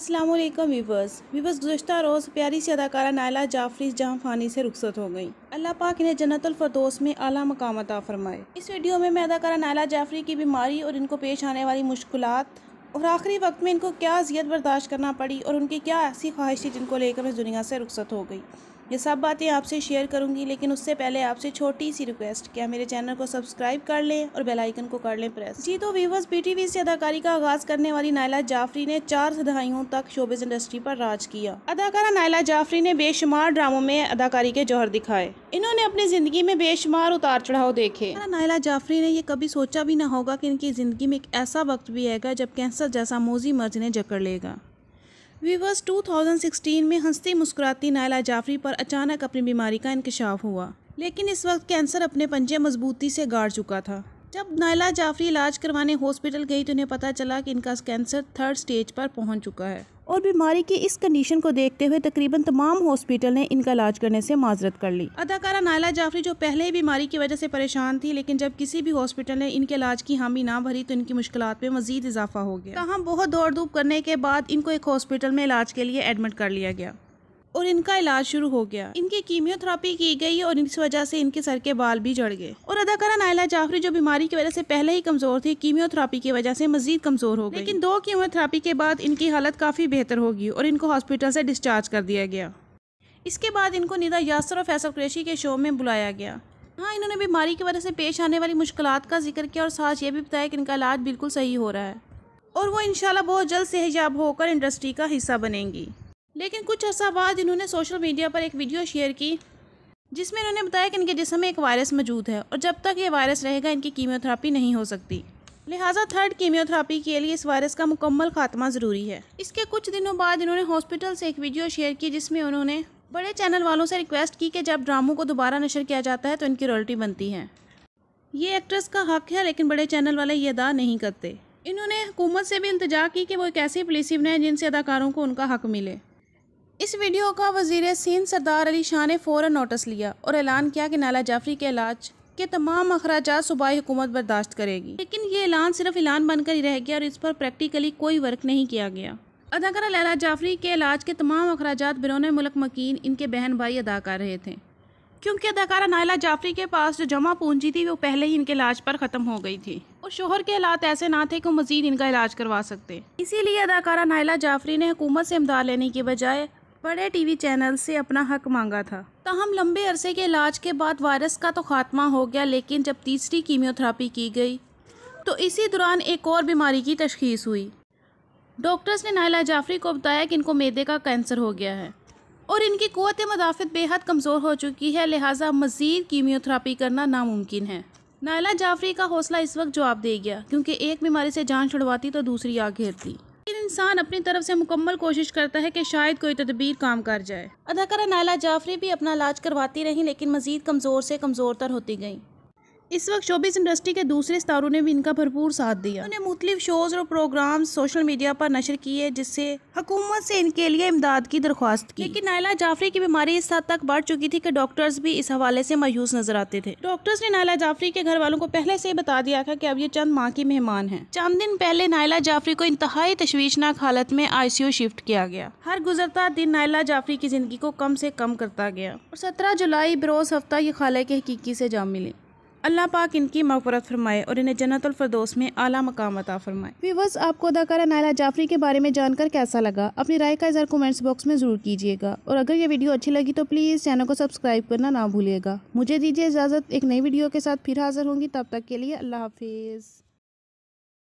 Aslam viewers viewers गुजशत रोज़ प्यारी सी अदाकारा नायला जाफरी जहाँ फानी से रुखसत हो गई अल्लाह पाक इन्हें जन्नतफरदोस में अला मकाम अता फरमाए इस वीडियो में मैं अदाकारा नायला जाफरी की बीमारी और इनको पेश आने वाली मुश्किल और आखिरी वक्त में इनको क्या अजियत बर्दाश्त करना पड़ी और उनकी क्या ऐसी ख्वाहिश थी जिनको लेकर मैं दुनिया से रुखसत हो गई ये सब बातें आपसे शेयर करूंगी लेकिन उससे पहले आपसे छोटी सी रिक्वेस्ट क्या मेरे चैनल को सब्सक्राइब कर लें और बेलाइकन को कर लें प्रेस जी तो व्यूवर्स पीटीवी से अदाकारी का आगाज करने वाली नायला जाफरी ने चार सदाइयों तक शोबिस इंडस्ट्री पर राज किया अदाकारा नायला जाफरी ने बेशुमार ड्रामों में अदाकारी के जौहर दिखाए इन्होंने अपनी जिंदगी में बेशुमार उतार चढ़ाव देखे नायला जाफरी ने ये कभी सोचा भी ना होगा कि इनकी जिंदगी में एक ऐसा वक्त भी आएगा जब कैंसर जैसा मोजी मर्ज ने जकड़ लेगा वीवर्स 2016 में हंसती मुस्कुराती नायला जाफरी पर अचानक अपनी बीमारी का इंकशाफ हुआ लेकिन इस वक्त कैंसर अपने पंजे मजबूती से गाड़ चुका था जब नायला जाफरी इलाज करवाने हॉस्पिटल गई तो उन्हें पता चला कि इनका कैंसर थर्ड स्टेज पर पहुंच चुका है और बीमारी की इस कंडीशन को देखते हुए तकरीबन तमाम हॉस्पिटल ने इनका इलाज करने से माजरत कर ली अदाकारा नायला जाफरी जो पहले ही बीमारी की वजह से परेशान थी लेकिन जब किसी भी हॉस्पिटल ने इनके इलाज की हामी ना भरी तो इनकी मुश्किल में मजीद इजाफा हो गया तो हम बहुत दौड़ धूप करने के बाद इनको एक हॉस्पिटल में इलाज के लिए एडमिट कर लिया गया और इनका इलाज शुरू हो गया इनकी कीमियोथेरापी की गई और इस वजह से इनके सर के बाल भी जड़ गए और अदाकारा नायला जाफरी जो बीमारी की वजह से पहले ही कमजोर थी कीमियोथेरापी की वजह से मजीद कमजोर हो गई लेकिन दो कीमियोथेरापी के बाद इनकी हालत काफी बेहतर होगी और इनको हॉस्पिटल से डिस्चार्ज कर दिया गया इसके बाद इनको निदा यासर और फैसल क्रेशी के शो में बुलाया गया हाँ इन्होंने बीमारी की वजह से पेश आने वाली मुश्किल का जिक्र किया और साथ ये भी बताया कि इनका इलाज बिल्कुल सही हो रहा है और वो इनशाला बहुत जल्द सहजाब होकर इंडस्ट्री का हिस्सा बनेंगी लेकिन कुछ अर्सा बाद इन्होंने सोशल मीडिया पर एक वीडियो शेयर की जिसमें इन्होंने बताया कि इनके जिसम में एक वायरस मौजूद है और जब तक ये वायरस रहेगा इनकी कीमियोथेरापी नहीं हो सकती लिहाजा थर्ड कीमियोथेरापी के लिए इस वायरस का मुकम्मल खात्मा ज़रूरी है इसके कुछ दिनों बाद इन्होंने हॉस्पिटल से एक वीडियो शेयर की जिसमें उन्होंने बड़े चैनल वालों से रिक्वेस्ट की कि जब ड्रामों को दोबारा नशर किया जाता है तो इनकी रॉयल्टी बनती है ये एक्ट्रेस का हक है लेकिन बड़े चैनल वाले ये अदा नहीं करते इन्होंने हुकूमत से भी इंतजा की कि वो एक ऐसी पॉलिसी बनाए जिनसे अदाकारों को उनका हक मिले इस वीडियो का वजीर सिंध सरदार अली शाह ने फ़ौर नोटिस लिया और ऐलान किया कि नाला जाफरी के इलाज के तमाम अखराज सूबाई हुकूमत बर्दाश्त करेगी लेकिन ये ऐलान सिर्फ ऐलान बनकर ही रह गया और इस पर प्रैक्टिकली कोई वर्क नहीं किया गया अदाकारा लैला जाफरी के इलाज के तमाम अखराज बिरौन मुल्क मकीन इनके बहन भाई अदा कर रहे थे क्योंकि अदाकारा नायला जाफरी के पास जो जमा पूंजी थी वो पहले ही इनके इलाज पर ख़त्म हो गई थी और शोहर के हालात ऐसे ना थे कि मज़ीद इनका इलाज करवा सकते इसीलिए अदाकारा नायला जाफरी ने हुकूमत से इमदाद लेने के बजाय बड़े टीवी चैनल से अपना हक मांगा था तहम तो लंबे अरसे के इलाज के बाद वायरस का तो खात्मा हो गया लेकिन जब तीसरी कीमियोथेरापी की गई तो इसी दौरान एक और बीमारी की तशखीस हुई डॉक्टर्स ने नायला जाफरी को बताया कि इनको मैदे का कैंसर हो गया है और इनकी क़वत मदाफ़त बेहद कमज़ोर हो चुकी है लिहाजा मज़ीद कीमियोथेरापी करना नामुमकिन है नायला जाफरी का हौसला इस वक्त जवाब दे गया क्योंकि एक बीमारी से जान छुड़वाती तो दूसरी आ घेरती इंसान अपनी तरफ से मुकम्मल कोशिश करता है कि शायद कोई तदबीर काम कर जाए अदाकारा नायला जाफरी भी अपना इलाज करवाती रहीं लेकिन मजीद कमज़ोर से कमज़ोर तर होती गईं इस वक्त शोबिस इंडस्ट्री के दूसरे स्तारों ने भी इनका भरपूर साथ दिया उन्होंने मुख्तलि शोज़ और प्रोग्राम सोशल मीडिया पर नशर किए जिससे हुकूमत से इनके लिए इमदाद की दरख्वास्त की लेकिन नायला जाफरी की बीमारी इस हद तक बढ़ चुकी थी कि डॉक्टर्स भी इस हवाले से मायूस नजर आते थे डॉक्टर्स ने नायला जाफरी के घर वालों को पहले से बता दिया था की अब ये चंद माह की मेहमान है चंद दिन पहले नायला जाफरी को इंतहाई तशवीशनाक हालत में आई सी यू शिफ्ट किया गया हर गुजरता दिन नायला जाफरी की जिंदगी को कम से कम करता गया और सत्रह जुलाई बरोज हफ्ता ये खाले के हकीकी से जा मिली अल्लाह पाक इनकी मफरत फरमाए और इन्हें जन्नतफरदोस में आला मकाम अता फरमाए व्यूवर्स आपको अदाकारा नायला जाफरी के बारे में जानकर कैसा लगा अपनी राय का इजहार कमेंट्स बॉक्स में ज़रूर कीजिएगा और अगर ये वीडियो अच्छी लगी तो प्लीज़ चैनल को सब्सक्राइब करना ना भूलिएगा मुझे दीजिए इजाज़त एक नई वीडियो के साथ फिर हाजिर होंगी तब तक के लिए अल्लाह हाफिज़